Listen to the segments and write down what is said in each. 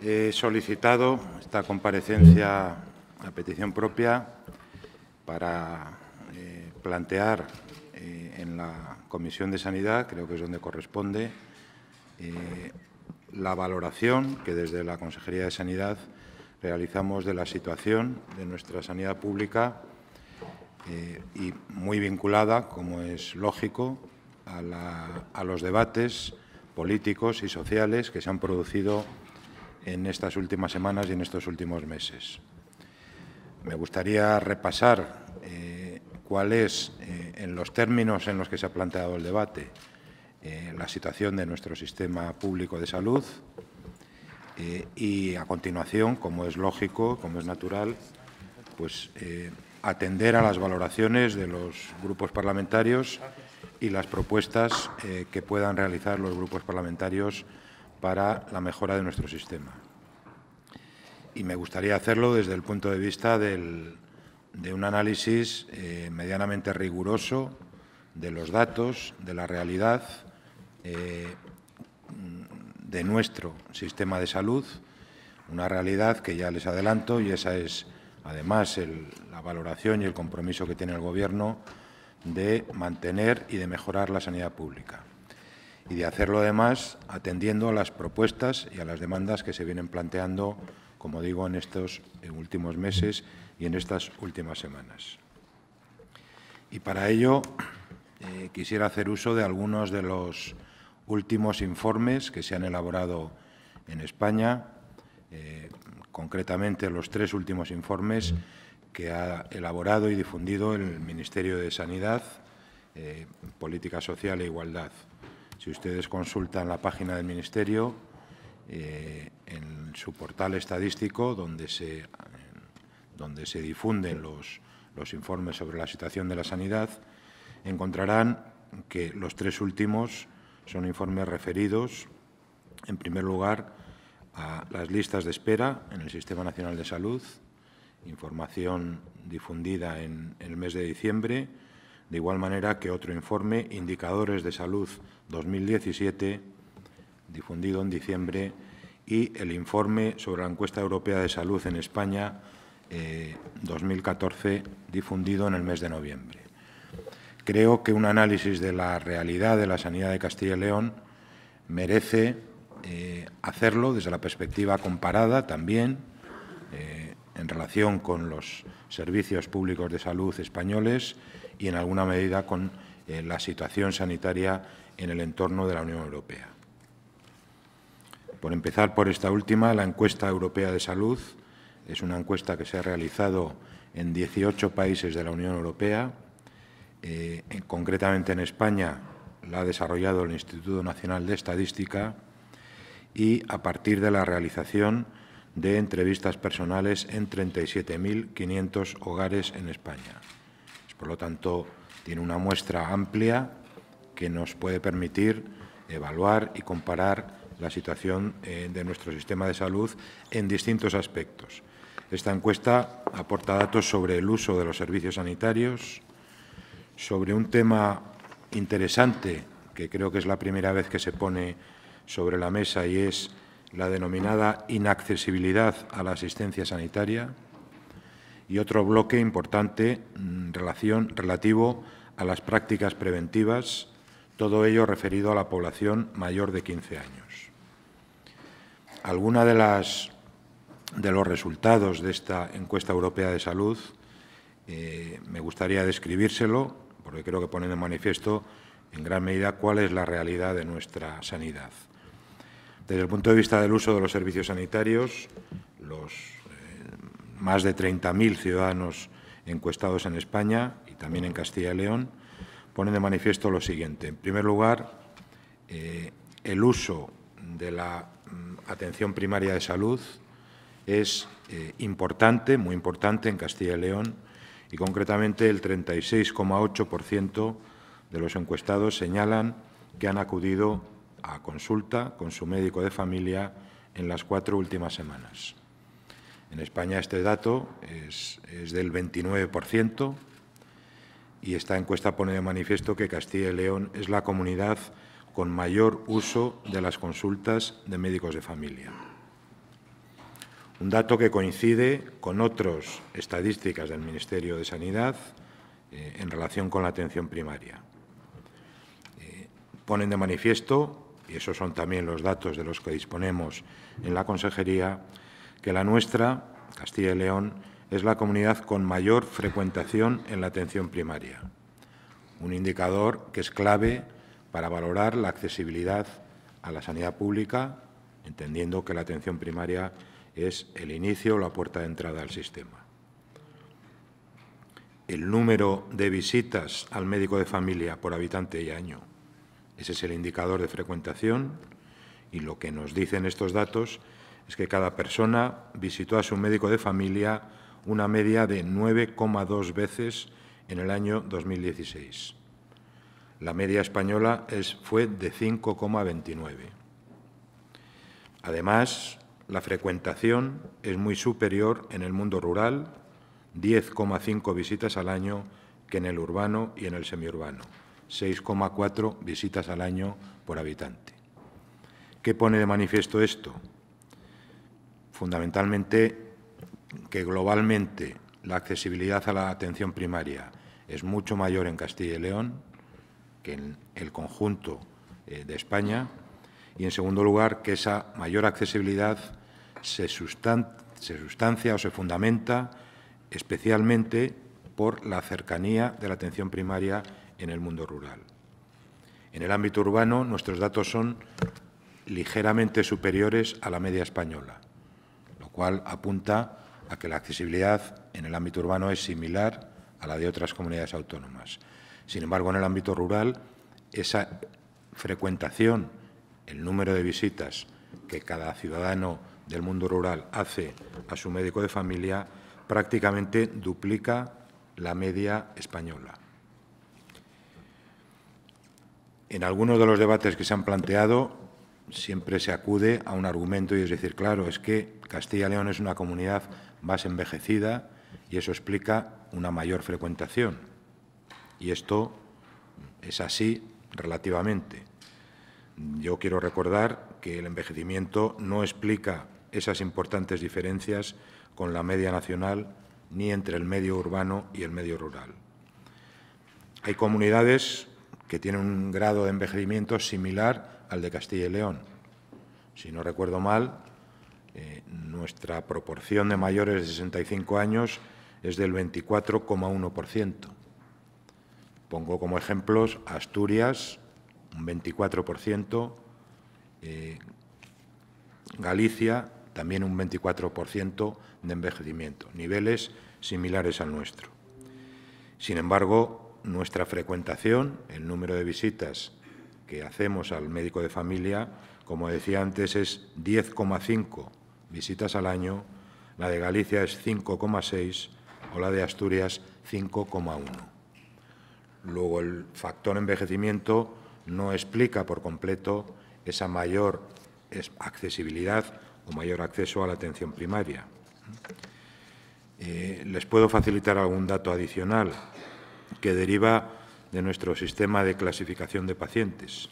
He solicitado esta comparecencia a petición propia para eh, plantear eh, en la Comisión de Sanidad, creo que es donde corresponde, eh, la valoración que desde la Consejería de Sanidad realizamos de la situación de nuestra sanidad pública y muy vinculada, como es lógico, a, a los debates políticos y sociales que se han producido en estas últimas semanas y en estos últimos meses. Me gustaría repasar eh, cuál es, eh, en los términos en los que se ha planteado el debate, eh, la situación de nuestro sistema público de salud y, a continuación, como es lógico, como es natural, pues atender a las valoraciones de los grupos parlamentarios y las propuestas que puedan realizar los grupos parlamentarios para la mejora de nuestro sistema. Y me gustaría hacerlo desde el punto de vista de un análisis eh, medianamente riguroso de los datos, de la realidad, eh, de nuestro sistema de salud, una realidad que ya les adelanto y esa es además la valoración y el compromiso que tiene el Gobierno de mantener y de mejorar la sanidad pública y de hacerlo además atendiendo a las propuestas y a las demandas que se vienen planteando, como digo, en estos últimos meses y en estas últimas semanas. Y para ello eh, quisiera hacer uso de algunos de los últimos informes que se han elaborado en España, eh, concretamente los tres últimos informes que ha elaborado y difundido el Ministerio de Sanidad, eh, Política Social e Igualdad. Si ustedes consultan la página del Ministerio, eh, en su portal estadístico, donde se, difunden los informes sobre la situación de la sanidad, encontrarán que los tres últimos son informes referidos, en primer lugar, a las listas de espera en el Sistema Nacional de Salud, información difundida en el mes de diciembre, de igual manera que otro informe, Indicadores de Salud 2017, difundido en diciembre, y el informe sobre la Encuesta Europea de Salud en España 2014, eh, difundido en el mes de noviembre. Creo que un análisis de la realidad de la sanidad de Castilla y León merece eh, hacerlo desde la perspectiva comparada también en relación con los servicios públicos de salud españoles y, en alguna medida, con eh, la situación sanitaria en el entorno de la Unión Europea. Por empezar por esta última, la encuesta europea de salud es una encuesta que se ha realizado en 18 países de la Unión Europea. Eh, concretamente en España la ha desarrollado el Instituto Nacional de Estadística y a partir de la realización de entrevistas personales en 37.500 hogares en España. Por lo tanto, tiene una muestra amplia que nos puede permitir evaluar y comparar la situación eh, de nuestro sistema de salud en distintos aspectos. Esta encuesta aporta datos sobre el uso de los servicios sanitarios, sobre un tema interesante que creo que es la primera vez que se pone sobre la mesa y es la denominada inaccesibilidad a la asistencia sanitaria y otro bloque importante mm, relación, relativo a las prácticas preventivas, todo ello referido a la población mayor de 15 años. Algunos de, las, de los resultados de esta encuesta europea de salud eh, me gustaría describírselo, porque creo que pone de manifiesto en gran medida cuál es la realidad de nuestra sanidad. Desde el punto de vista del uso de los servicios sanitarios, los eh, más de 30.000 ciudadanos encuestados en España y también en Castilla y León ponen de manifiesto lo siguiente. En primer lugar, eh, el uso de la mm, atención primaria de salud es eh, importante, muy importante en Castilla y León y concretamente el 36,8% de los encuestados señalan que han acudido a consulta con su médico de familia en las cuatro últimas semanas. En España este dato es, del 29% y esta encuesta pone de manifiesto que Castilla y León es la comunidad con mayor uso de las consultas de médicos de familia. Un dato que coincide con otras estadísticas del Ministerio de Sanidad eh, en relación con la atención primaria. Eh, ponen de manifiesto y esos son también los datos de los que disponemos en la Consejería, que la nuestra, Castilla y León, es la comunidad con mayor frecuentación en la atención primaria, un indicador que es clave para valorar la accesibilidad a la sanidad pública, entendiendo que la atención primaria es el inicio o la puerta de entrada al sistema. El número de visitas al médico de familia por habitante y año ese es el indicador de frecuentación y lo que nos dicen estos datos es que cada persona visitó a su médico de familia una media de 9,2 veces en el año 2016. La media española es, fue de 5,29. Además, la frecuentación es muy superior en el mundo rural, 10,5 visitas al año, que en el urbano y en el semiurbano. 6,4 visitas al año por habitante. ¿Qué pone de manifiesto esto? Fundamentalmente que globalmente la accesibilidad a la atención primaria es mucho mayor en Castilla y León que en el conjunto eh, de España y, en segundo lugar, que esa mayor accesibilidad se, se sustancia o se fundamenta especialmente por la cercanía de la atención primaria en el mundo rural. En el ámbito urbano, nuestros datos son ligeramente superiores a la media española, lo cual apunta a que la accesibilidad en el ámbito urbano es similar a la de otras comunidades autónomas. Sin embargo, en el ámbito rural, esa frecuentación, el número de visitas que cada ciudadano del mundo rural hace a su médico de familia, prácticamente duplica la media española. En algunos de los debates que se han planteado siempre se acude a un argumento y es decir, claro, es que Castilla y León es una comunidad más envejecida y eso explica una mayor frecuentación. Y esto es así relativamente. Yo quiero recordar que el envejecimiento no explica esas importantes diferencias con la media nacional ni entre el medio urbano y el medio rural. Hay comunidades que tiene un grado de envejecimiento similar al de Castilla y León. Si no recuerdo mal, eh, nuestra proporción de mayores de 65 años es del 24,1%. Pongo como ejemplos Asturias, un 24%, eh, Galicia, también un 24% de envejecimiento, niveles similares al nuestro. Sin embargo, nuestra frecuentación, el número de visitas que hacemos al médico de familia, como decía antes, es 10,5 visitas al año, la de Galicia es 5,6 o la de Asturias 5,1. Luego, el factor envejecimiento no explica por completo esa mayor accesibilidad o mayor acceso a la atención primaria. Eh, les puedo facilitar algún dato adicional que deriva de nuestro sistema de clasificación de pacientes.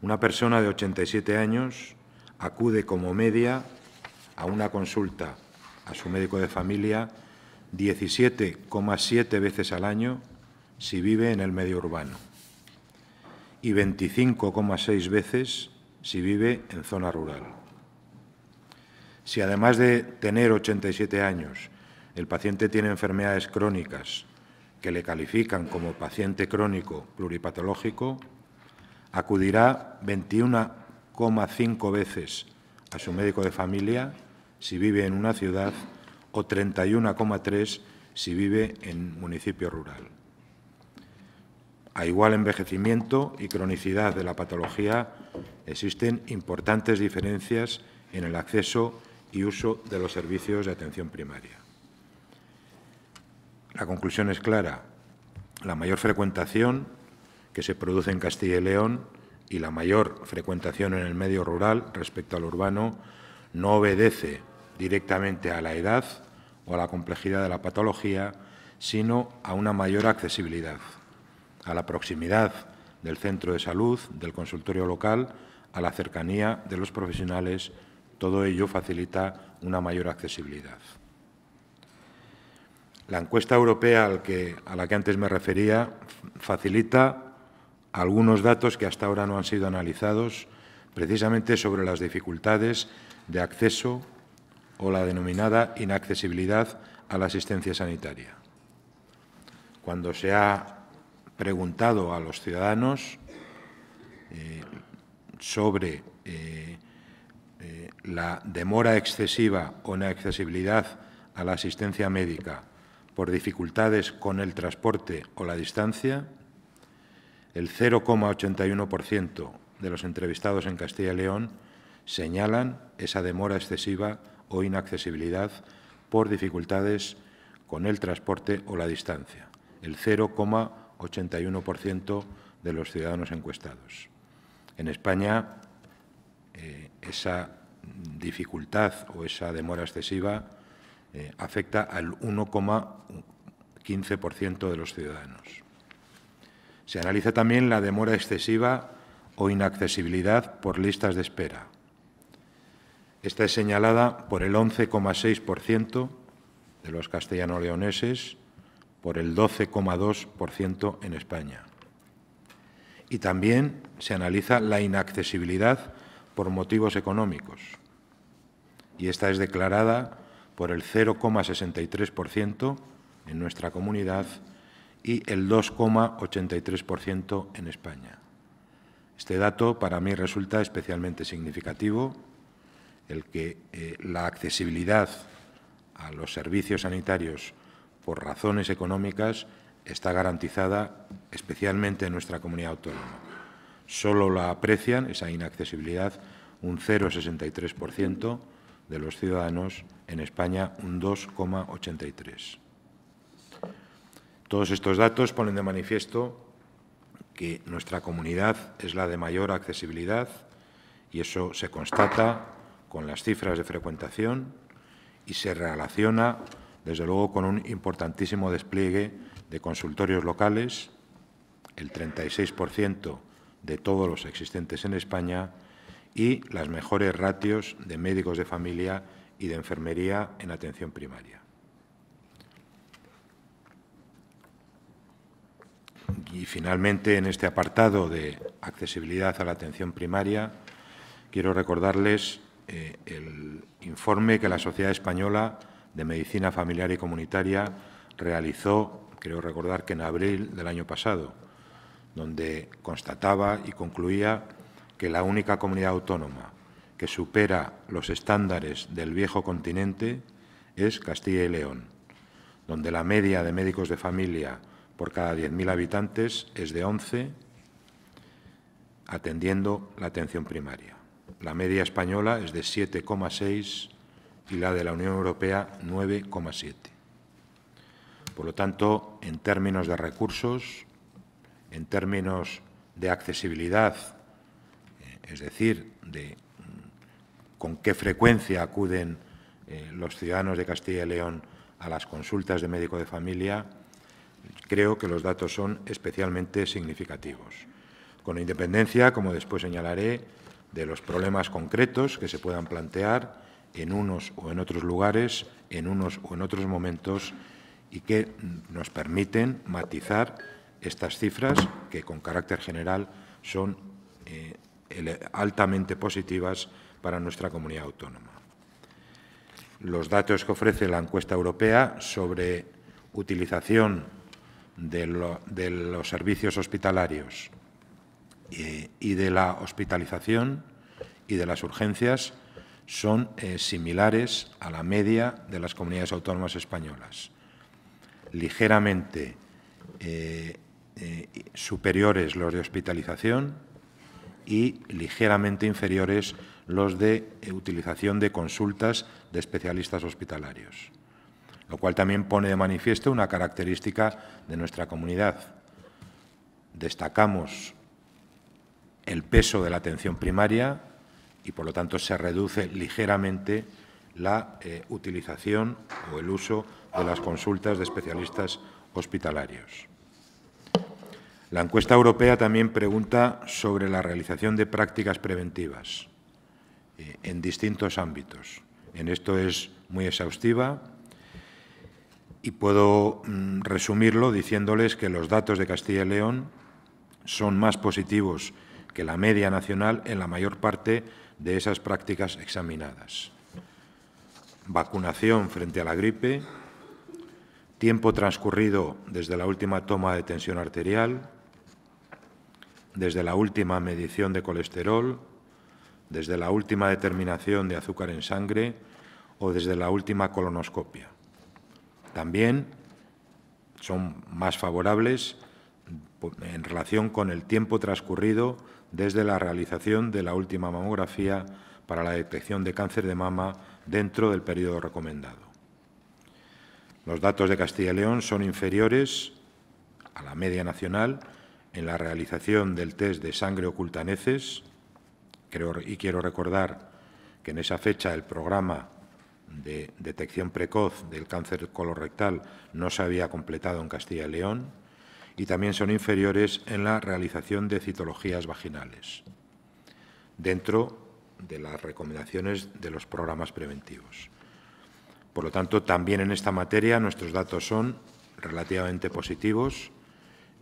Una persona de 87 años acude como media a una consulta a su médico de familia 17,7 veces al año si vive en el medio urbano y 25,6 veces si vive en zona rural. Si además de tener 87 años el paciente tiene enfermedades crónicas que le califican como paciente crónico pluripatológico, acudirá 21,5 veces a su médico de familia si vive en una ciudad o 31,3 si vive en municipio rural. A igual envejecimiento y cronicidad de la patología existen importantes diferencias en el acceso y uso de los servicios de atención primaria. La conclusión es clara. La mayor frecuentación que se produce en Castilla y León y la mayor frecuentación en el medio rural respecto al urbano no obedece directamente a la edad o a la complejidad de la patología, sino a una mayor accesibilidad, a la proximidad del centro de salud, del consultorio local, a la cercanía de los profesionales, todo ello facilita una mayor accesibilidad. La encuesta europea a la que antes me refería facilita algunos datos que hasta ahora no han sido analizados, precisamente sobre las dificultades de acceso o la denominada inaccesibilidad a la asistencia sanitaria. Cuando se ha preguntado a los ciudadanos eh, sobre eh, eh, la demora excesiva o inaccesibilidad a la asistencia médica por dificultades con el transporte o la distancia, el 0,81% de los entrevistados en Castilla y León señalan esa demora excesiva o inaccesibilidad por dificultades con el transporte o la distancia, el 0,81% de los ciudadanos encuestados. En España, eh, esa dificultad o esa demora excesiva eh, afecta al 1,15% de los ciudadanos. Se analiza también la demora excesiva o inaccesibilidad por listas de espera. Esta es señalada por el 11,6% de los castellano-leoneses, por el 12,2% en España. Y también se analiza la inaccesibilidad por motivos económicos. Y esta es declarada por el 0,63% en nuestra comunidad y el 2,83% en España. Este dato para mí resulta especialmente significativo, el que eh, la accesibilidad a los servicios sanitarios por razones económicas está garantizada especialmente en nuestra comunidad autónoma. Solo la aprecian, esa inaccesibilidad, un 0,63% de los ciudadanos en España un 2,83. Todos estos datos ponen de manifiesto que nuestra comunidad es la de mayor accesibilidad y eso se constata con las cifras de frecuentación y se relaciona, desde luego, con un importantísimo despliegue de consultorios locales, el 36% de todos los existentes en España, y las mejores ratios de médicos de familia y de enfermería en atención primaria. Y finalmente, en este apartado de accesibilidad a la atención primaria, quiero recordarles eh, el informe que la Sociedad Española de Medicina Familiar y Comunitaria realizó, creo recordar que en abril del año pasado, donde constataba y concluía que la única comunidad autónoma que supera los estándares del viejo continente es Castilla y León, donde la media de médicos de familia por cada 10.000 habitantes es de 11 atendiendo la atención primaria. La media española es de 7,6 y la de la Unión Europea 9,7. Por lo tanto, en términos de recursos, en términos de accesibilidad, eh, es decir, de con qué frecuencia acuden eh, los ciudadanos de Castilla y León a las consultas de médico de familia, creo que los datos son especialmente significativos. Con independencia, como después señalaré, de los problemas concretos que se puedan plantear en unos o en otros lugares, en unos o en otros momentos, y que nos permiten matizar estas cifras que con carácter general son eh, altamente positivas para nuestra comunidad autónoma. Los datos que ofrece la encuesta europea sobre utilización de, los servicios hospitalarios eh, y, de la hospitalización y de las urgencias son eh, similares a la media de las comunidades autónomas españolas, ligeramente eh, superiores los de hospitalización y ligeramente inferiores los de eh, utilización de consultas de especialistas hospitalarios, lo cual también pone de manifiesto una característica de nuestra comunidad. Destacamos el peso de la atención primaria y, por lo tanto, se reduce ligeramente la eh, utilización o el uso de las consultas de especialistas hospitalarios. La encuesta europea también pregunta sobre la realización de prácticas preventivas eh, en distintos ámbitos. En esto es muy exhaustiva y puedo mm, resumirlo diciéndoles que los datos de Castilla y León son más positivos que la media nacional en la mayor parte de esas prácticas examinadas. Vacunación frente a la gripe, tiempo transcurrido desde la última toma de tensión arterial, desde la última medición de colesterol, desde la última determinación de azúcar en sangre o desde la última colonoscopia. También son más favorables en relación con el tiempo transcurrido desde la realización de la última mamografía para la detección de cáncer de mama dentro del periodo recomendado. Los datos de Castilla y León son inferiores a la media nacional en la realización del test de sangre oculta Creo, y quiero recordar que en esa fecha el programa de detección precoz del cáncer colorectal no se había completado en Castilla y León y también son inferiores en la realización de citologías vaginales dentro de las recomendaciones de los programas preventivos. Por lo tanto, también en esta materia nuestros datos son relativamente positivos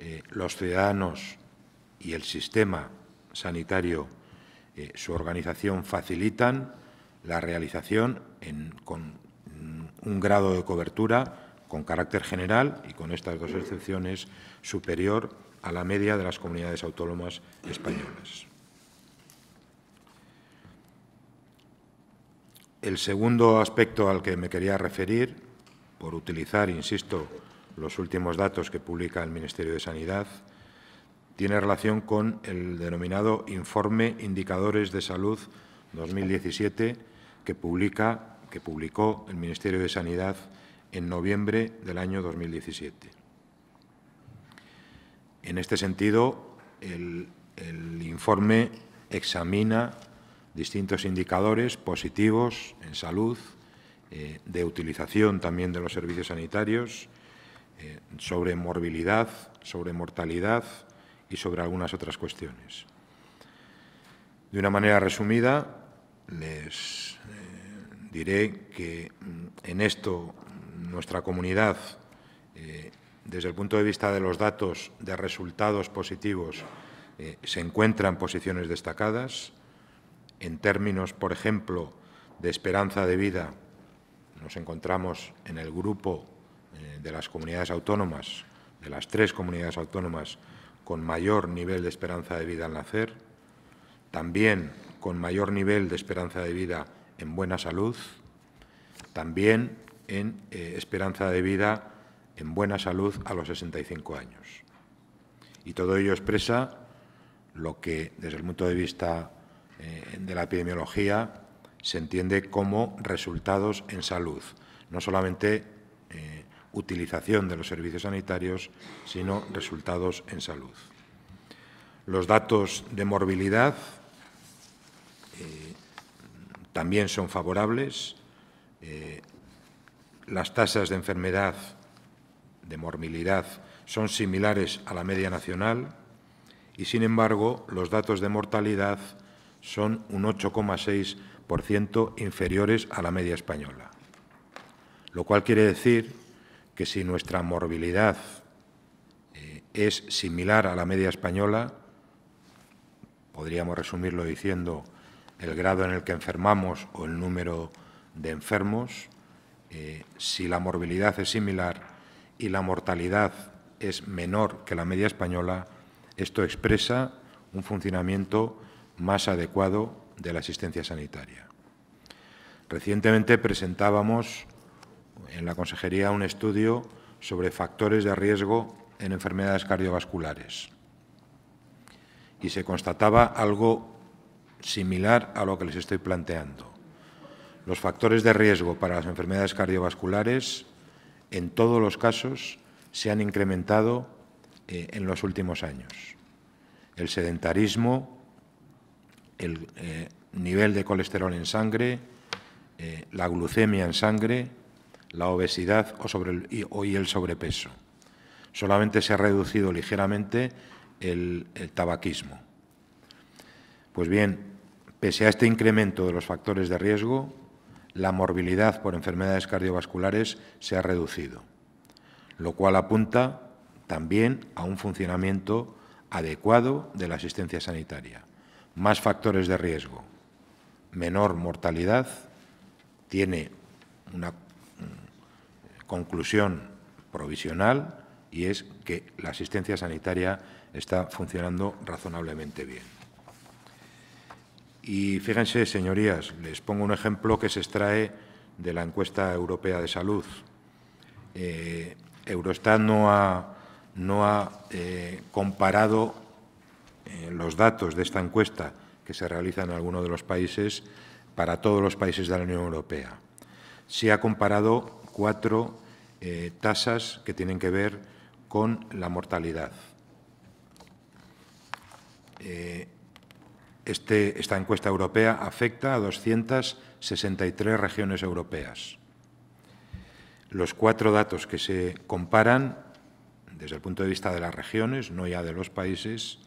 eh, los ciudadanos y el sistema sanitario, eh, su organización facilitan la realización con mm, un grado de cobertura con carácter general y con estas dos excepciones superior a la media de las comunidades autónomas españolas. El segundo aspecto al que me quería referir, por utilizar, insisto, los últimos datos que publica el Ministerio de Sanidad, tiene relación con el denominado Informe Indicadores de Salud 2017 que, publica, que publicó el Ministerio de Sanidad en noviembre del año 2017. En este sentido, el, informe examina distintos indicadores positivos en salud, eh, de utilización también de los servicios sanitarios, eh, sobre morbilidad, sobre mortalidad y sobre algunas otras cuestiones. De una manera resumida, les eh, diré que mm, en esto nuestra comunidad, eh, desde el punto de vista de los datos de resultados positivos, se encuentra en posiciones destacadas. En términos, por ejemplo, de esperanza de vida, nos encontramos en el grupo eh, de las comunidades autónomas, de las tres comunidades autónomas con mayor nivel de esperanza de vida al nacer, también con mayor nivel de esperanza de vida en buena salud, también en eh, esperanza de vida en buena salud a los 65 años. Y todo ello expresa lo que, desde el punto de vista eh, de la epidemiología, se entiende como resultados en salud, no solamente utilización de los servicios sanitarios, sino resultados en salud. Los datos de morbilidad eh, también son favorables. Eh, las tasas de enfermedad, de morbilidad, son similares a la media nacional y, sin embargo, los datos de mortalidad son un 8,6% inferiores a la media española. Lo cual quiere decir que si nuestra morbilidad eh, es similar a la media española, podríamos resumirlo diciendo el grado en el que enfermamos o el número de enfermos, eh, si la morbilidad es similar y la mortalidad es menor que la media española, esto expresa un funcionamiento más adecuado de la asistencia sanitaria. Recientemente presentábamos en la Consejería un estudio sobre factores de riesgo en enfermedades cardiovasculares y se constataba algo similar a lo que les estoy planteando. Los factores de riesgo para las enfermedades cardiovasculares en todos los casos se han incrementado eh, en los últimos años. El sedentarismo, el eh, nivel de colesterol en sangre, eh, la glucemia en sangre la obesidad o, sobre y, el sobrepeso. Solamente se ha reducido ligeramente el tabaquismo. Pues bien, pese a este incremento de los factores de riesgo, la morbilidad por enfermedades cardiovasculares se ha reducido, lo cual apunta también a un funcionamiento adecuado de la asistencia sanitaria. Más factores de riesgo, menor mortalidad, tiene una conclusión provisional y es que la asistencia sanitaria está funcionando razonablemente bien. Y fíjense, señorías, les pongo un ejemplo que se extrae de la encuesta europea de salud. Eh, Eurostat no ha, no ha eh, comparado eh, los datos de esta encuesta que se realiza en alguno de los países para todos los países de la Unión Europea. Se ha comparado cuatro eh, tasas que tienen que ver con la mortalidad. Eh, este, esta encuesta europea afecta a 263 regiones europeas. Los cuatro datos que se comparan desde el punto de vista de las regiones, no ya de los países,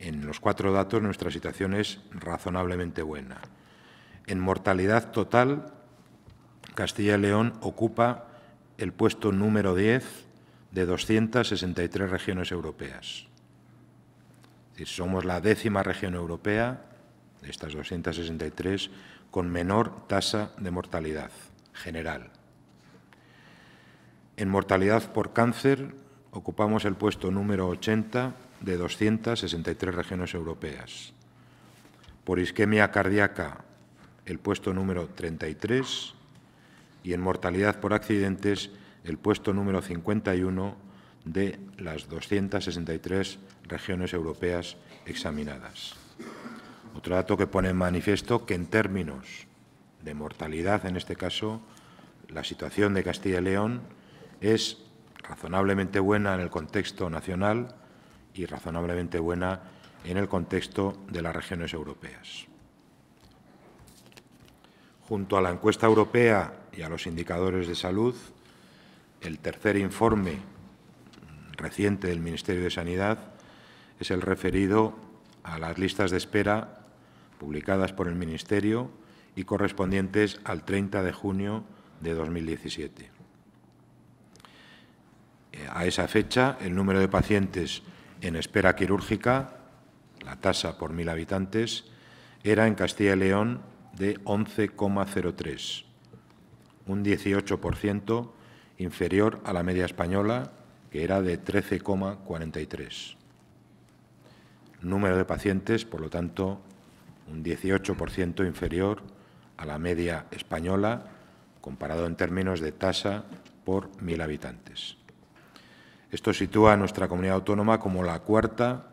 en los cuatro datos nuestra situación es razonablemente buena. En mortalidad total Castilla y León ocupa el puesto número 10 de 263 regiones europeas. somos la décima región europea de estas 263 con menor tasa de mortalidad general. En mortalidad por cáncer ocupamos el puesto número 80 de 263 regiones europeas. Por isquemia cardíaca, el puesto número 33 y en mortalidad por accidentes el puesto número 51 de las 263 regiones europeas examinadas. Otro dato que pone en manifiesto que en términos de mortalidad, en este caso, la situación de Castilla y León es razonablemente buena en el contexto nacional y razonablemente buena en el contexto de las regiones europeas. Junto a la encuesta europea y a los indicadores de salud, el tercer informe reciente del Ministerio de Sanidad es el referido a las listas de espera publicadas por el Ministerio y correspondientes al 30 de junio de 2017. A esa fecha, el número de pacientes en espera quirúrgica, la tasa por mil habitantes, era en Castilla y León de 11,03 un 18% inferior a la media española, que era de 13,43. Número de pacientes, por lo tanto, un 18% inferior a la media española, comparado en términos de tasa por mil habitantes. Esto sitúa a nuestra comunidad autónoma como la cuarta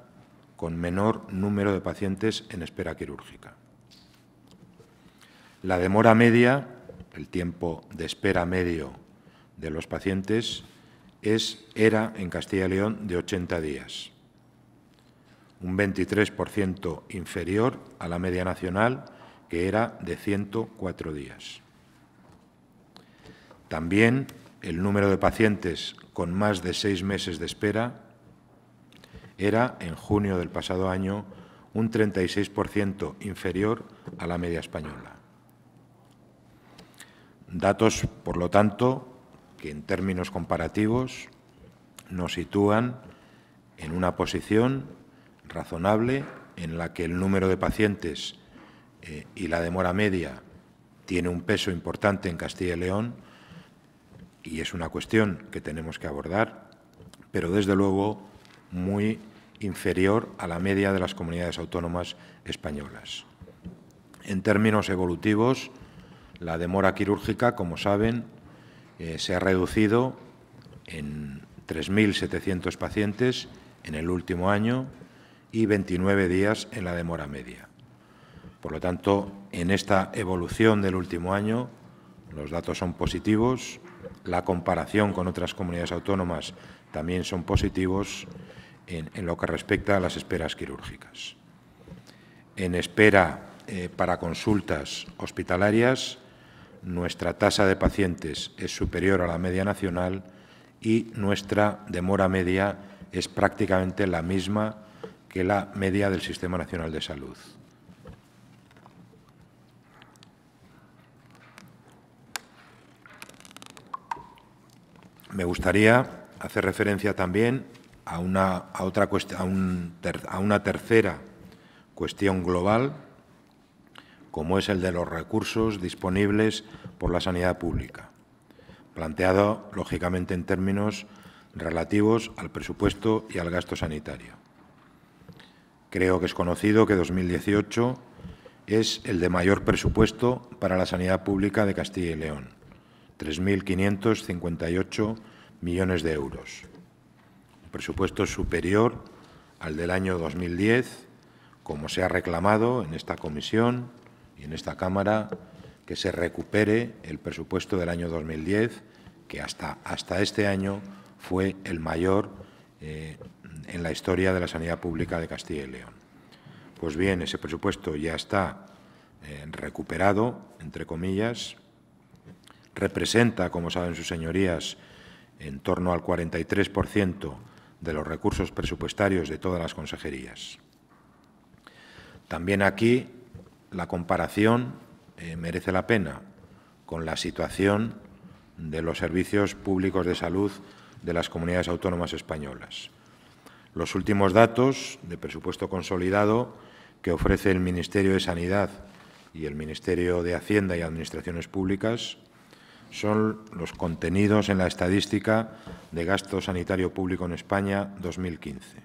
con menor número de pacientes en espera quirúrgica. La demora media el tiempo de espera medio de los pacientes es, era en Castilla y León de 80 días, un 23% inferior a la media nacional, que era de 104 días. También el número de pacientes con más de seis meses de espera era, en junio del pasado año, un 36% inferior a la media española. Datos, por lo tanto, que en términos comparativos nos sitúan en una posición razonable en la que el número de pacientes eh, y la demora media tiene un peso importante en Castilla y León y es una cuestión que tenemos que abordar, pero desde luego muy inferior a la media de las comunidades autónomas españolas. En términos evolutivos, la demora quirúrgica, como saben, eh, se ha reducido en 3.700 pacientes en el último año y 29 días en la demora media. Por lo tanto, en esta evolución del último año, los datos son positivos, la comparación con otras comunidades autónomas también son positivos en, lo que respecta a las esperas quirúrgicas. En espera eh, para consultas hospitalarias, nuestra tasa de pacientes es superior a la media nacional y nuestra demora media es prácticamente la misma que la media del Sistema Nacional de Salud. Me gustaría hacer referencia también a una, otra, a una tercera cuestión global como es el de los recursos disponibles por la sanidad pública, planteado, lógicamente, en términos relativos al presupuesto y al gasto sanitario. Creo que es conocido que 2018 es el de mayor presupuesto para la sanidad pública de Castilla y León, 3.558 millones de euros. Un presupuesto superior al del año 2010, como se ha reclamado en esta comisión, y en esta Cámara que se recupere el presupuesto del año 2010, que hasta, hasta este año fue el mayor eh, en la historia de la sanidad pública de Castilla y León. Pues bien, ese presupuesto ya está eh, recuperado, entre comillas, representa, como saben sus señorías, en torno al 43% de los recursos presupuestarios de todas las consejerías. También aquí la comparación eh, merece la pena con la situación de los servicios públicos de salud de las comunidades autónomas españolas. Los últimos datos de presupuesto consolidado que ofrece el Ministerio de Sanidad y el Ministerio de Hacienda y Administraciones Públicas son los contenidos en la estadística de gasto sanitario público en España 2015.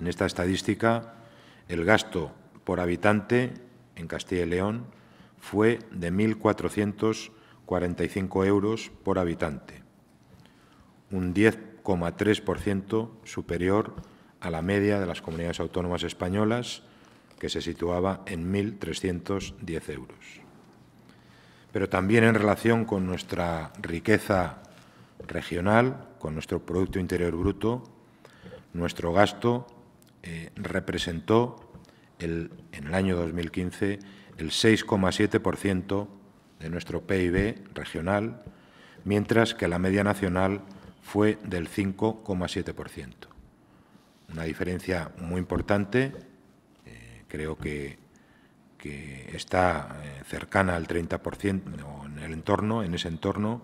En esta estadística, el gasto por habitante en Castilla y León fue de 1.445 euros por habitante, un 10,3% superior a la media de las comunidades autónomas españolas, que se situaba en 1.310 euros. Pero también en relación con nuestra riqueza regional, con nuestro Producto Interior Bruto, nuestro gasto eh, representó en el año 2015 el 6,7% de nuestro PIB regional, mientras que la media nacional fue del 5,7%. Una diferencia muy importante, eh, creo que, que está eh, cercana al 30% o en el entorno, en ese entorno,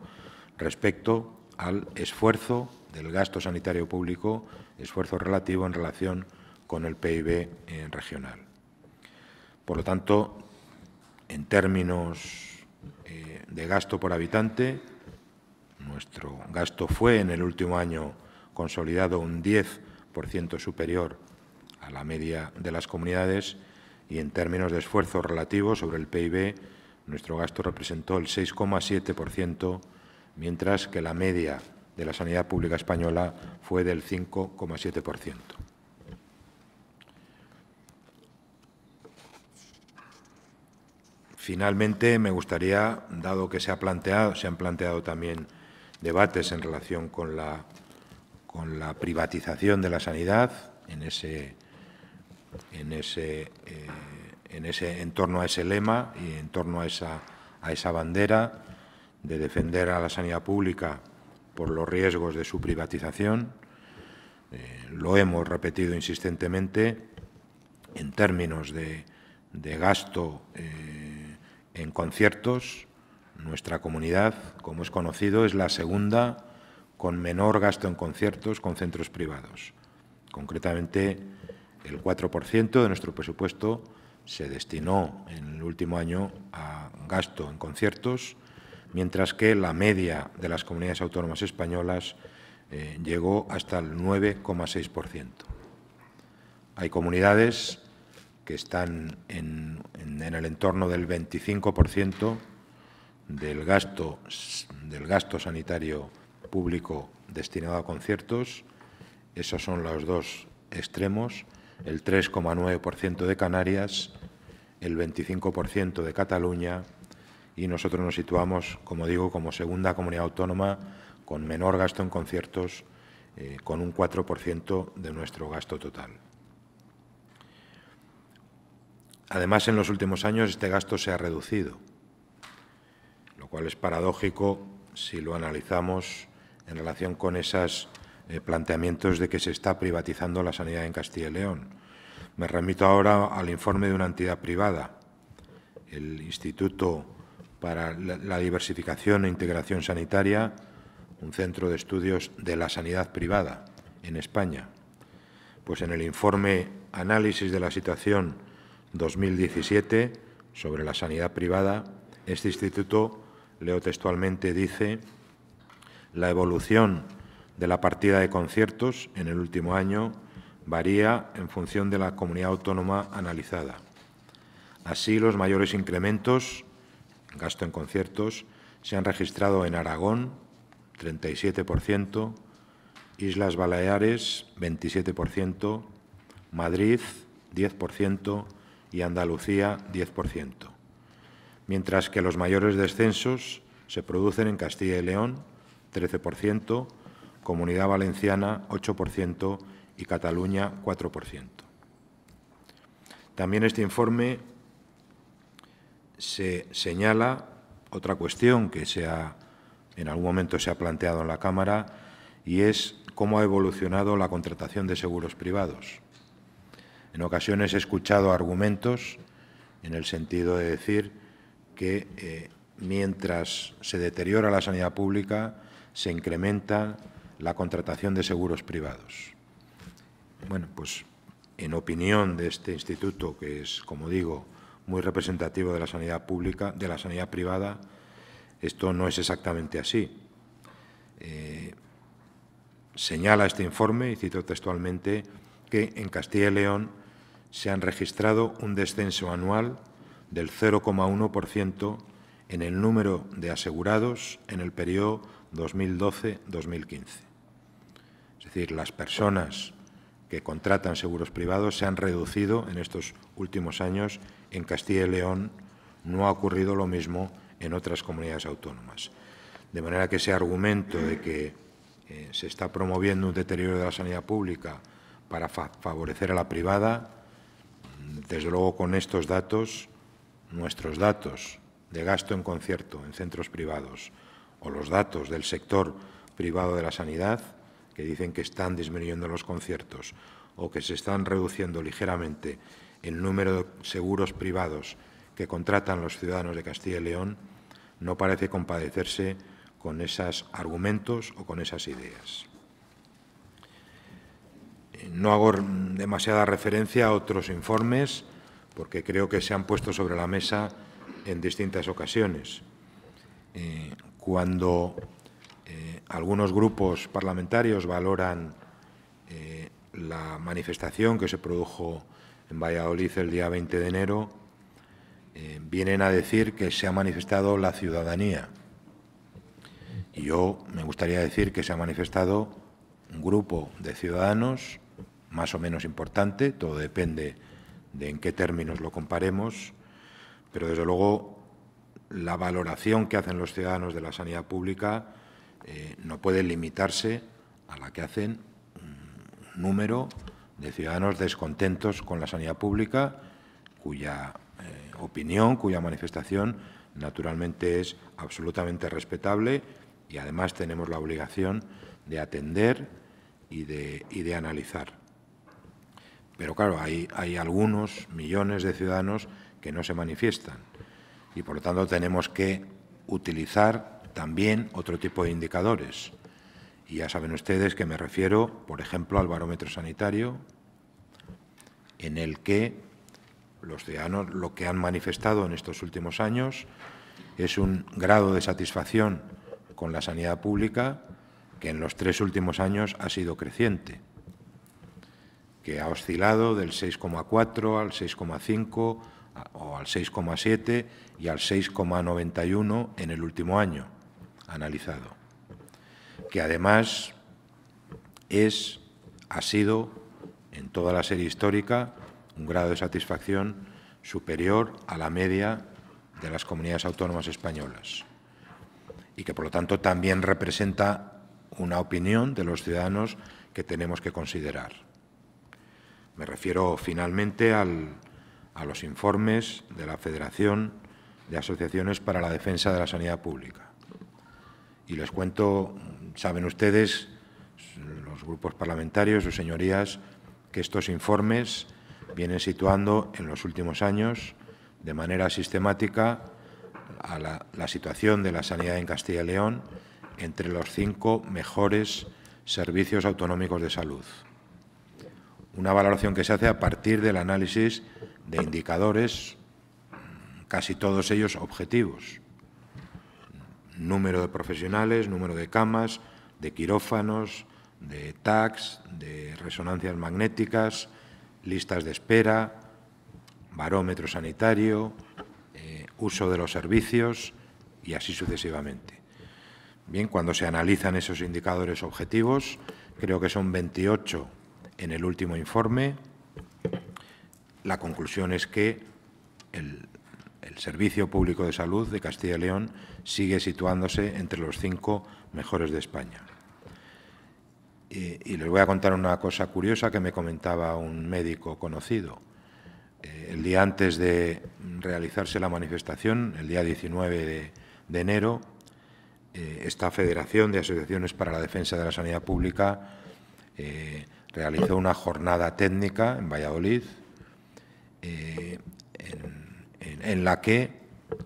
respecto al esfuerzo del gasto sanitario público, esfuerzo relativo en relación con el PIB regional. Por lo tanto, en términos eh, de gasto por habitante, nuestro gasto fue en el último año consolidado un 10% superior a la media de las comunidades y en términos de esfuerzo relativo sobre el PIB, nuestro gasto representó el 6,7%, mientras que la media de la sanidad pública española fue del 5,7%. Finalmente, me gustaría, dado que se, ha planteado, se han planteado también debates en relación con la, con la privatización de la sanidad, en ese, en, ese, eh, en, ese, torno a ese lema y en torno a esa, a esa bandera de defender a la sanidad pública por los riesgos de su privatización. Eh, lo hemos repetido insistentemente en términos de, de gasto. Eh, en conciertos, nuestra comunidad, como es conocido, es la segunda con menor gasto en conciertos con centros privados. Concretamente, el 4% de nuestro presupuesto se destinó en el último año a gasto en conciertos, mientras que la media de las comunidades autónomas españolas eh, llegó hasta el 9,6%. Hay comunidades que están en, el entorno del 25% del gasto, del gasto sanitario público destinado a conciertos. Esos son los dos extremos, el 3,9% de Canarias, el 25% de Cataluña y nosotros nos situamos, como digo, como segunda comunidad autónoma con menor gasto en conciertos, eh, con un 4% de nuestro gasto total. Además, en los últimos años este gasto se ha reducido, lo cual es paradójico si lo analizamos en relación con esos eh, planteamientos de que se está privatizando la sanidad en Castilla y León. Me remito ahora al informe de una entidad privada, el Instituto para la Diversificación e Integración Sanitaria, un centro de estudios de la sanidad privada en España. Pues en el informe Análisis de la situación 2017 sobre la sanidad privada, este instituto, leo textualmente, dice, la evolución de la partida de conciertos en el último año varía en función de la comunidad autónoma analizada. Así, los mayores incrementos, gasto en conciertos, se han registrado en Aragón, 37%, Islas Baleares, 27%, Madrid, 10%, y Andalucía 10%, mientras que los mayores descensos se producen en Castilla y León 13%, Comunidad Valenciana 8% y Cataluña 4%. También este informe se señala otra cuestión que se ha, en algún momento se ha planteado en la Cámara y es cómo ha evolucionado la contratación de seguros privados. En ocasiones he escuchado argumentos en el sentido de decir que eh, mientras se deteriora la sanidad pública, se incrementa la contratación de seguros privados. Bueno, pues en opinión de este instituto, que es, como digo, muy representativo de la sanidad pública, de la sanidad privada, esto no es exactamente así. Eh, señala este informe, y cito textualmente, que en Castilla y León se han registrado un descenso anual del 0,1% en el número de asegurados en el periodo 2012-2015. Es decir, las personas que contratan seguros privados se han reducido en estos últimos años. En Castilla y León no ha ocurrido lo mismo en otras comunidades autónomas. De manera que ese argumento de que eh, se está promoviendo un deterioro de la sanidad pública para favorecer a la privada desde luego con estos datos, nuestros datos de gasto en concierto en centros privados o los datos del sector privado de la sanidad, que dicen que están disminuyendo los conciertos o que se están reduciendo ligeramente el número de seguros privados que contratan los ciudadanos de Castilla y León, no parece compadecerse con esos argumentos o con esas ideas. No hago demasiada referencia a otros informes porque creo que se han puesto sobre la mesa en distintas ocasiones. Eh, cuando eh, algunos grupos parlamentarios valoran eh, la manifestación que se produjo en Valladolid el día 20 de enero, vienen a decir que se ha manifestado la ciudadanía. Y yo me gustaría decir que se ha manifestado un grupo de ciudadanos más o menos importante, todo depende de en qué términos lo comparemos, pero desde luego la valoración que hacen los ciudadanos de la sanidad pública eh, no puede limitarse a la que hacen un número de ciudadanos descontentos con la sanidad pública, cuya eh, opinión, cuya manifestación naturalmente es absolutamente respetable y además tenemos la obligación de atender y de analizar. Pero claro, hay, hay algunos millones de ciudadanos que no se manifiestan y por lo tanto tenemos que utilizar también otro tipo de indicadores. Y ya saben ustedes que me refiero, por ejemplo, al barómetro sanitario, en el que los ciudadanos lo que han manifestado en estos últimos años es un grado de satisfacción con la sanidad pública que en los tres últimos años ha sido creciente que ha oscilado del 6,4 al 6,5 o al 6,7 y al 6,91 en el último año analizado, que además es, ha sido en toda la serie histórica un grado de satisfacción superior a la media de las comunidades autónomas españolas y que por lo tanto también representa una opinión de los ciudadanos que tenemos que considerar. Me refiero finalmente a los informes de la Federación de Asociaciones para la Defensa de la Sanidad Pública. Y les cuento, saben ustedes, los grupos parlamentarios, sus señorías, que estos informes vienen situando en los últimos años de manera sistemática a la, la situación de la sanidad en Castilla y León entre los cinco mejores servicios autonómicos de salud una valoración que se hace a partir del análisis de indicadores, casi todos ellos objetivos. Número de profesionales, número de camas, de quirófanos, de TACs, de resonancias magnéticas, listas de espera, barómetro sanitario, eh, uso de los servicios y así sucesivamente. Bien, cuando se analizan esos indicadores objetivos, creo que son 28 en el último informe la conclusión es que el, Servicio Público de Salud de Castilla y León sigue situándose entre los cinco mejores de España. Eh, y, les voy a contar una cosa curiosa que me comentaba un médico conocido. Eh, el día antes de realizarse la manifestación, el día 19 de, enero, eh, esta Federación de Asociaciones para la Defensa de la Sanidad Pública realizó una jornada técnica en Valladolid eh, en, la que,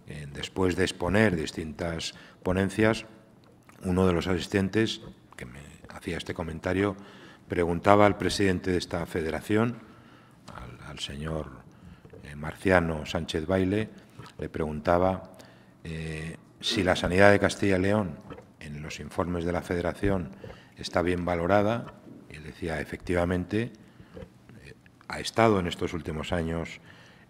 eh, después de exponer distintas ponencias, uno de los asistentes que me hacía este comentario preguntaba al presidente de esta federación, al, señor eh, Marciano Sánchez Baile, le preguntaba si la sanidad de Castilla y León en los informes de la federación está bien valorada él decía, efectivamente, eh, ha estado en estos últimos años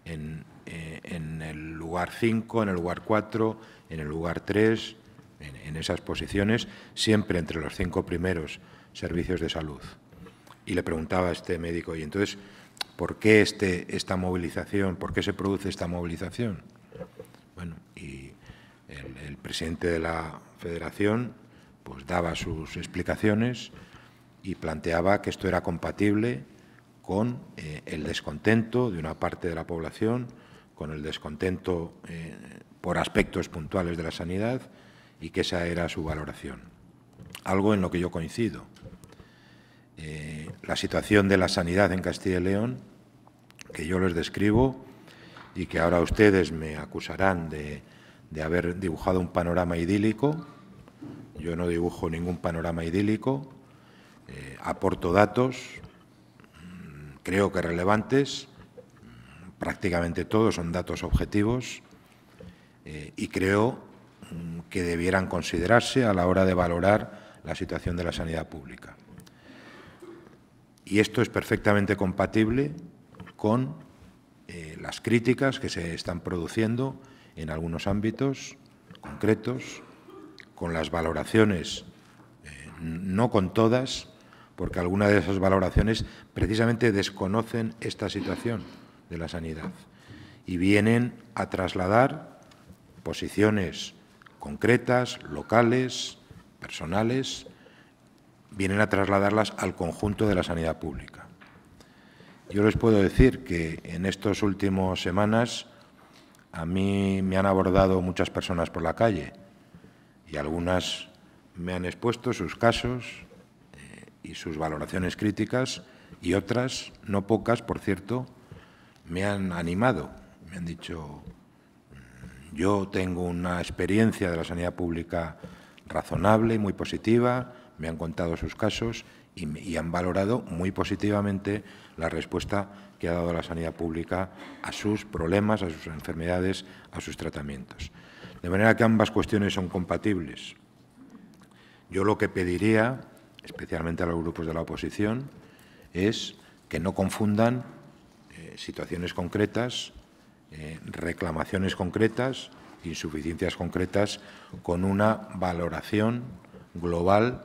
en, el eh, lugar 5, en el lugar 4, en el lugar 3, en, esas posiciones, siempre entre los cinco primeros servicios de salud. Y le preguntaba a este médico, y entonces, ¿por qué este, esta movilización? ¿Por qué se produce esta movilización? Bueno, y el, el presidente de la federación pues daba sus explicaciones y planteaba que esto era compatible con eh, el descontento de una parte de la población, con el descontento eh, por aspectos puntuales de la sanidad y que esa era su valoración. Algo en lo que yo coincido. Eh, la situación de la sanidad en Castilla y León, que yo les describo y que ahora ustedes me acusarán de haber dibujado un panorama idílico, yo no dibujo ningún panorama idílico, eh, aporto datos, mm, creo que relevantes, mm, prácticamente todos son datos objetivos eh, y creo mm, que debieran considerarse a la hora de valorar la situación de la sanidad pública. Y esto es perfectamente compatible con eh, las críticas que se están produciendo en algunos ámbitos concretos, con las valoraciones, no con todas, porque algunas de esas valoraciones precisamente desconocen esta situación de la sanidad y vienen a trasladar posiciones concretas, locales, personales, vienen a trasladarlas al conjunto de la sanidad pública. Yo les puedo decir que en estas últimas semanas a mí me han abordado muchas personas por la calle y algunas me han expuesto sus casos, y sus valoraciones críticas y otras, no pocas, por cierto, me han animado, me han dicho, mm, yo tengo una experiencia de la sanidad pública razonable, y muy positiva, me han contado sus casos y, y han valorado muy positivamente la respuesta que ha dado la sanidad pública a sus problemas, a sus enfermedades, a sus tratamientos. De manera que ambas cuestiones son compatibles. Yo lo que pediría especialmente a los grupos de la oposición, es que no confundan eh, situaciones concretas, eh, reclamaciones concretas, insuficiencias concretas, con una valoración global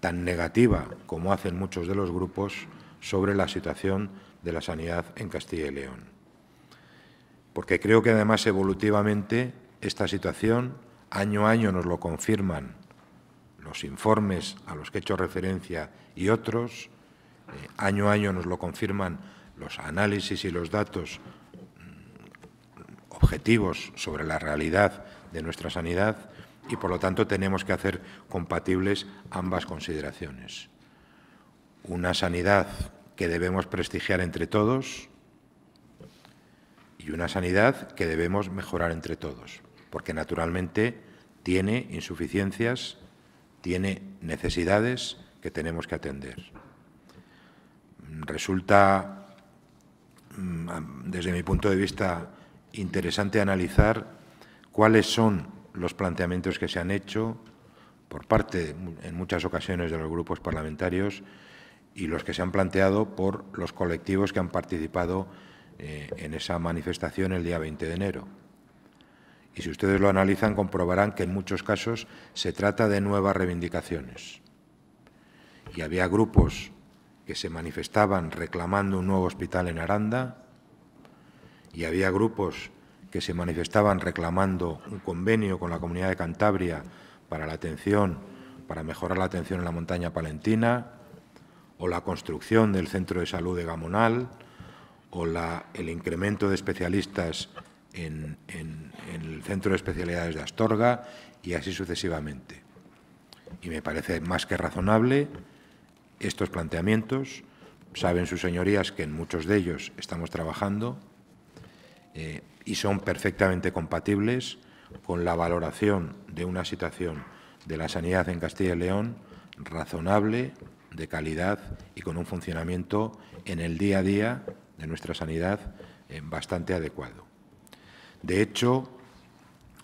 tan negativa como hacen muchos de los grupos sobre la situación de la sanidad en Castilla y León. Porque creo que además evolutivamente esta situación año a año nos lo confirman los informes a los que he hecho referencia y otros, eh, año a año nos lo confirman los análisis y los datos mm, objetivos sobre la realidad de nuestra sanidad y, por lo tanto, tenemos que hacer compatibles ambas consideraciones. Una sanidad que debemos prestigiar entre todos y una sanidad que debemos mejorar entre todos, porque naturalmente tiene insuficiencias, tiene necesidades que tenemos que atender. Resulta, mm, desde mi punto de vista, interesante analizar cuáles son los planteamientos que se han hecho por parte, en muchas ocasiones, de los grupos parlamentarios y los que se han planteado por los colectivos que han participado eh, en esa manifestación el día 20 de enero. Y si ustedes lo analizan, comprobarán que en muchos casos se trata de nuevas reivindicaciones. Y había grupos que se manifestaban reclamando un nuevo hospital en Aranda, y había grupos que se manifestaban reclamando un convenio con la Comunidad de Cantabria para la atención, para mejorar la atención en la montaña palentina, o la construcción del centro de salud de Gamonal, o el incremento de especialistas en, el Centro de Especialidades de Astorga y así sucesivamente. Y me parece más que razonable estos planteamientos. Saben sus señorías que en muchos de ellos estamos trabajando eh, y son perfectamente compatibles con la valoración de una situación de la sanidad en Castilla y León razonable, de calidad y con un funcionamiento en el día a día de nuestra sanidad eh, bastante adecuado. De hecho,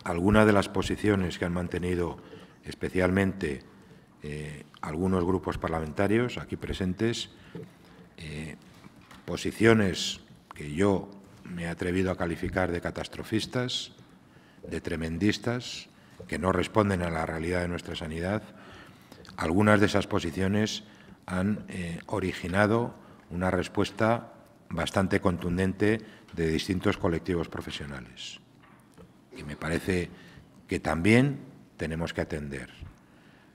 algunas de las posiciones que han mantenido especialmente eh, algunos grupos parlamentarios aquí presentes, eh, posiciones que yo me he atrevido a calificar de catastrofistas, de tremendistas, que no responden a la realidad de nuestra sanidad, algunas de esas posiciones han eh, originado una respuesta bastante contundente de distintos colectivos profesionales. Y me parece que también tenemos que atender.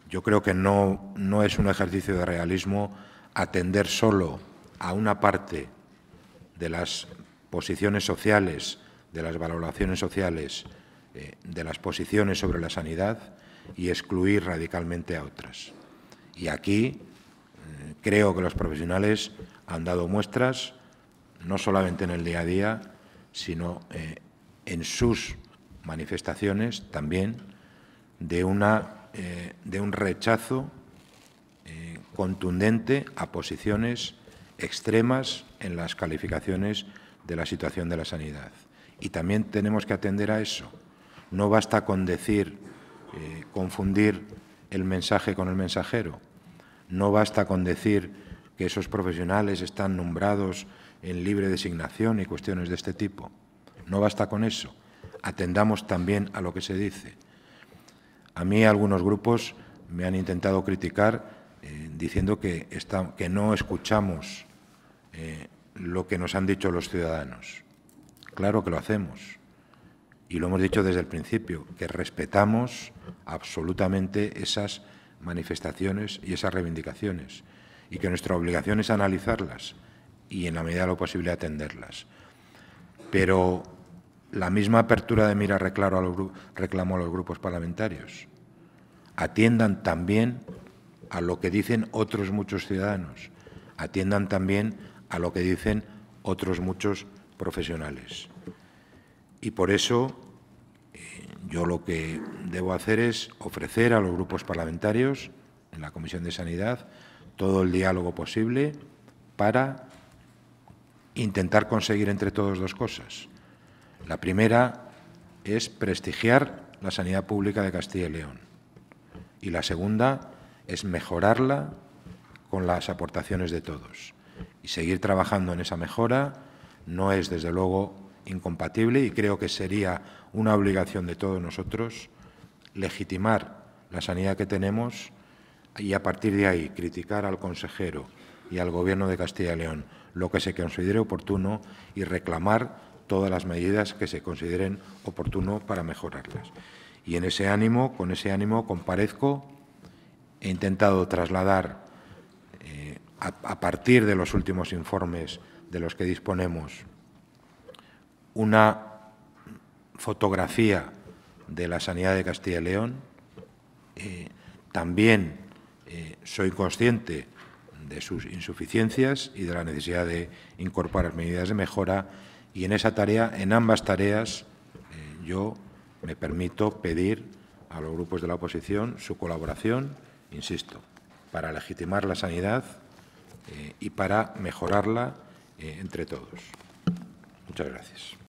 Yo creo que no, no es un ejercicio de realismo atender solo a una parte de las posiciones sociales, de las valoraciones sociales, eh, de las posiciones sobre la sanidad y excluir radicalmente a otras. Y aquí eh, creo que los profesionales han dado muestras no solamente en el día a día, sino eh, en sus manifestaciones también, de, una, eh, de un rechazo eh, contundente a posiciones extremas en las calificaciones de la situación de la sanidad. Y también tenemos que atender a eso. No basta con decir, confundir el mensaje con el mensajero. No basta con decir que esos profesionales están nombrados en libre designación y cuestiones de este tipo. No basta con eso. Atendamos también a lo que se dice. A mí algunos grupos me han intentado criticar eh, diciendo que, no escuchamos eh, lo que nos han dicho los ciudadanos. Claro que lo hacemos. Y lo hemos dicho desde el principio, que respetamos absolutamente esas manifestaciones y esas reivindicaciones y que nuestra obligación es analizarlas y en la medida de lo posible atenderlas. Pero la misma apertura de mira reclamo a los, los grupos parlamentarios. Atiendan también a lo que dicen otros muchos ciudadanos, atiendan también a lo que dicen otros muchos profesionales. Y por eso eh, yo lo que debo hacer es ofrecer a los grupos parlamentarios en la Comisión de Sanidad todo el diálogo posible para intentar conseguir entre todos dos cosas. La primera es prestigiar la sanidad pública de Castilla y León. Y la segunda es mejorarla con las aportaciones de todos. Y seguir trabajando en esa mejora no es, desde luego, incompatible y creo que sería una obligación de todos nosotros legitimar la sanidad que tenemos y, a partir de ahí, criticar al consejero y al Gobierno de Castilla y León lo que se considere oportuno y reclamar todas las medidas que se consideren oportuno para mejorarlas. Y en ese ánimo, con ese ánimo comparezco, he intentado trasladar eh, a, partir de los últimos informes de los que disponemos una fotografía de la sanidad de Castilla y León. Eh, también eh, soy consciente de sus insuficiencias y de la necesidad de incorporar medidas de mejora. Y en esa tarea, en ambas tareas, eh, yo me permito pedir a los grupos de la oposición su colaboración, insisto, para legitimar la sanidad eh, y para mejorarla eh, entre todos. Muchas gracias.